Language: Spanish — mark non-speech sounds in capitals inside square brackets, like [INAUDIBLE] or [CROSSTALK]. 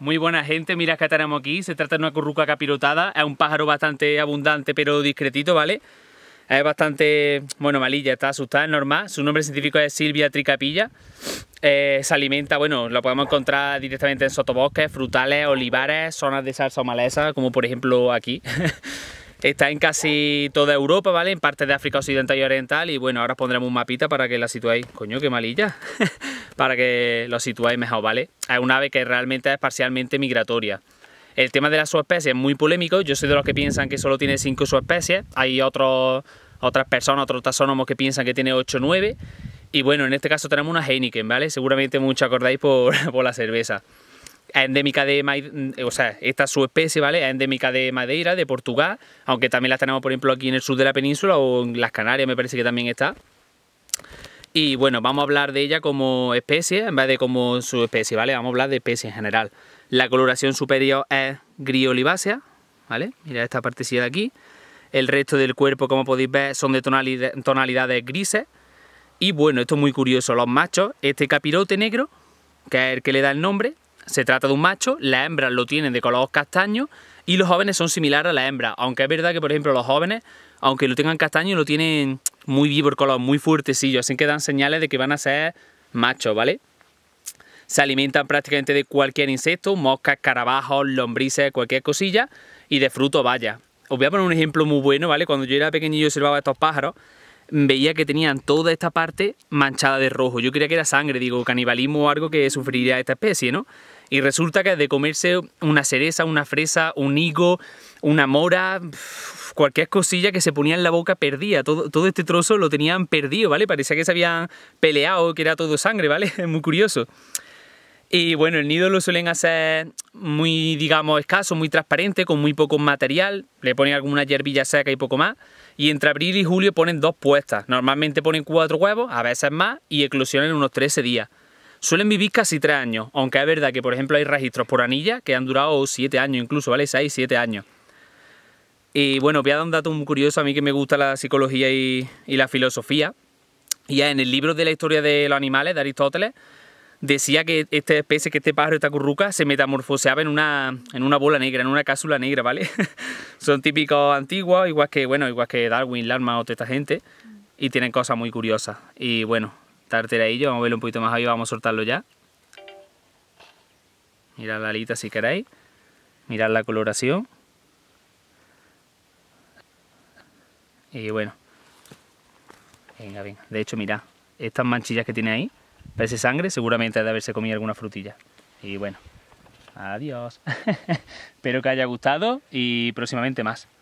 Muy buena gente, mira que tenemos aquí, se trata de una curruca capirotada, es un pájaro bastante abundante pero discretito, ¿vale? Es bastante, bueno, malilla, está asustada, es normal. Su nombre científico es Silvia tricapilla. Eh, se alimenta, bueno, lo podemos encontrar directamente en sotobosques, frutales, olivares, zonas de salsa maleza, como por ejemplo aquí. [LAUGHS] está en casi toda Europa, ¿vale? En partes de África Occidental y Oriental. Y bueno, ahora os pondremos un mapita para que la situéis. Coño, qué malilla. [LAUGHS] para que lo situáis mejor, ¿vale? Es un ave que realmente es parcialmente migratoria. El tema de las subespecies es muy polémico, yo soy de los que piensan que solo tiene 5 subespecies, hay otras personas, otros taxónomos que piensan que tiene 8 o 9, y bueno, en este caso tenemos una Heineken, ¿vale? Seguramente muchos acordáis [LAUGHS] por, la cerveza. endémica de mm, o sea, esta subespecie, ¿vale? Es endémica de Madeira, de Portugal, aunque también las tenemos, por ejemplo, aquí en el sur de la península o en las Canarias, me parece que también está. Y bueno, vamos a hablar de ella como especie en vez de como subespecie, ¿vale? Vamos a hablar de especie en general. La coloración superior es gris olivácea, ¿vale? Mirad esta partecilla de aquí. El resto del cuerpo, como podéis ver, son de tonalidades grises. Y bueno, esto es muy curioso, los machos, este capirote negro, que es el que le da el nombre, se trata de un macho, las hembras lo tienen de color castaño y los jóvenes son similares a las hembras, aunque es verdad que, por ejemplo, los jóvenes, aunque lo tengan castaño, lo tienen muy color, muy fuertecillo, así que dan señales de que van a ser machos, ¿vale? Se alimentan prácticamente de cualquier insecto, moscas, carabajos, lombrices, cualquier cosilla, y de fruto vaya. Os voy a poner un ejemplo muy bueno, ¿vale? Cuando yo era pequeño y observaba estos pájaros, veía que tenían toda esta parte manchada de rojo. Yo creía que era sangre, digo, canibalismo o algo que sufriría esta especie, ¿no? Y resulta que de comerse una cereza, una fresa, un higo, una mora, cualquier cosilla que se ponía en la boca perdía. Todo, todo este trozo lo tenían perdido, ¿vale? Parecía que se habían peleado, que era todo sangre, ¿vale? [LAUGHS] Es muy curioso. Y bueno, el nido lo suelen hacer muy, digamos, escaso, muy transparente, con muy poco material. Le ponen alguna hierbilla seca y poco más. Y entre abril y julio ponen dos puestas. Normalmente ponen cuatro huevos, a veces más, y eclosionan en unos 13 días. Suelen vivir casi tres años, aunque es verdad que, por ejemplo, hay registros por anilla que han durado siete años incluso, ¿vale? 6, siete años. Y bueno, voy a dar un dato muy curioso a mí que me gusta la psicología y, la filosofía. Y en el libro de la historia de los animales de Aristóteles, decía que esta especie, que este pájaro, esta curruca, se metamorfoseaba en una, en una bola negra, en una cápsula negra, ¿vale? [LAUGHS] Son típicos antiguos, igual que, bueno, igual que Darwin, Larma o esta gente, y tienen cosas muy curiosas. Y bueno, yo vamos a verlo un poquito más ahí, vamos a soltarlo ya. Mirad la alita si queréis, mirad la coloración. Y bueno, venga, venga. De hecho, mira estas manchillas que tiene ahí, parece sangre, seguramente ha de haberse comido alguna frutilla. Y bueno, adiós. [LAUGHS] Espero que haya gustado y próximamente más.